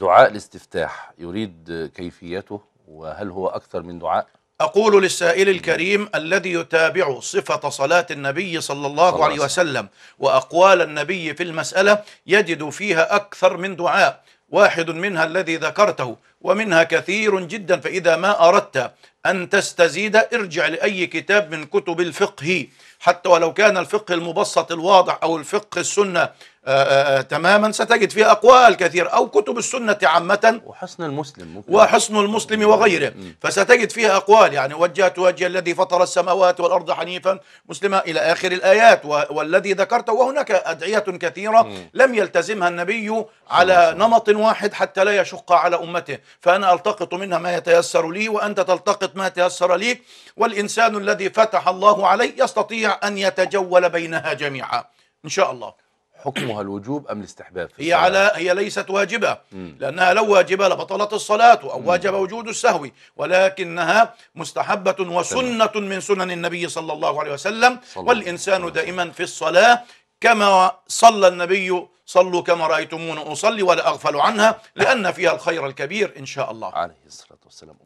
دعاء الاستفتاح يريد كيفيته وهل هو أكثر من دعاء؟ أقول للسائل الكريم الذي يتابع صفة صلاة النبي صلى الله صلاة عليه وسلم وأقوال النبي في المسألة يجد فيها أكثر من دعاء واحد منها الذي ذكرته ومنها كثير جدا فإذا ما أردت أن تستزيد ارجع لأي كتاب من كتب الفقه حتى ولو كان الفقه المبسط الواضح أو الفقه السنة آآ آه، آآ آه، آه، تماما ستجد فيها أقوال كثيرة أو كتب السنة عامة وحسن المسلم ممكن. وحسن المسلم وغيره فستجد فيها أقوال يعني وجهت وجه الذي فطر السماوات والأرض حنيفا مسلما إلى آخر الآيات والذي ذكرته وهناك أدعية كثيرة لم يلتزمها النبي على نمط واحد حتى لا يشق على أمته فأنا ألتقط منها ما يتيسر لي وأنت تلتقط ما تيسر لي والإنسان الذي فتح الله عليه يستطيع أن يتجول بينها جميعا إن شاء الله حكمها الوجوب ام الاستحباب هي على هي ليست واجبه لانها لو واجبه لبطلت الصلاه او واجب وجود السهو ولكنها مستحبه وسنه من سنن النبي صلى الله عليه وسلم والانسان دائما في الصلاه كما صلى النبي صلوا كما رأيتمون أصلي ولا أغفل عنها لأن فيها الخير الكبير إن شاء الله عليه الصلاة والسلام